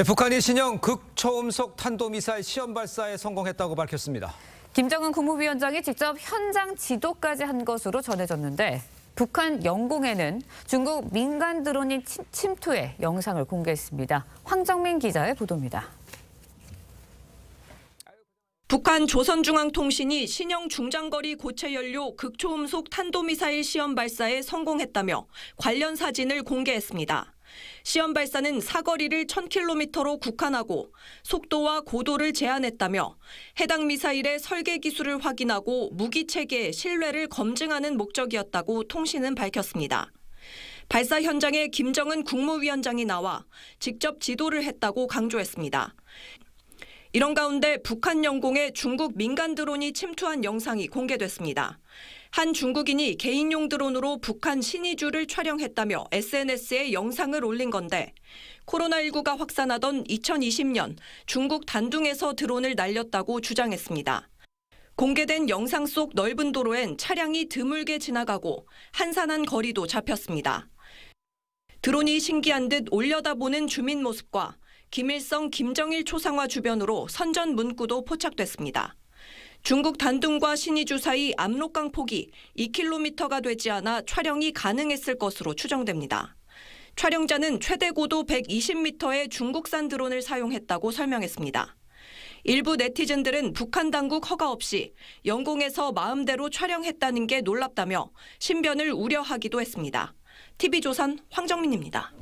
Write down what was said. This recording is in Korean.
네, 북한이 신형 극초음속 탄도미사일 시험 발사에 성공했다고 밝혔습니다. 김정은 국무위원장이 직접 현장 지도까지 한 것으로 전해졌는데 북한 영공에는 중국 민간 드론이 침투해 영상을 공개했습니다. 황정민 기자의 보도입니다. 북한 조선중앙통신이 신형 중장거리 고체 연료 극초음속 탄도미사일 시험 발사에 성공했다며 관련 사진을 공개했습니다. 시험 발사는 사거리를 1000km로 국한하고 속도와 고도를 제한했다며 해당 미사일의 설계 기술을 확인하고 무기 체계의 신뢰를 검증하는 목적이었다고 통신은 밝혔습니다. 발사 현장에 김정은 국무위원장이 나와 직접 지도를 했다고 강조했습니다. 이런 가운데 북한 영공에 중국 민간 드론이 침투한 영상이 공개됐습니다. 한 중국인이 개인용 드론으로 북한 신의주를 촬영했다며 SNS에 영상을 올린 건데 코로나19가 확산하던 2020년 중국 단둥에서 드론을 날렸다고 주장했습니다. 공개된 영상 속 넓은 도로엔 차량이 드물게 지나가고 한산한 거리도 잡혔습니다. 드론이 신기한 듯 올려다보는 주민 모습과 김일성, 김정일 초상화 주변으로 선전 문구도 포착됐습니다. 중국 단둥과 신이주 사이 압록강 폭이 2km가 되지 않아 촬영이 가능했을 것으로 추정됩니다. 촬영자는 최대 고도 120m의 중국산 드론을 사용했다고 설명했습니다. 일부 네티즌들은 북한 당국 허가 없이 영공에서 마음대로 촬영했다는 게 놀랍다며 신변을 우려하기도 했습니다. TV조선 황정민입니다.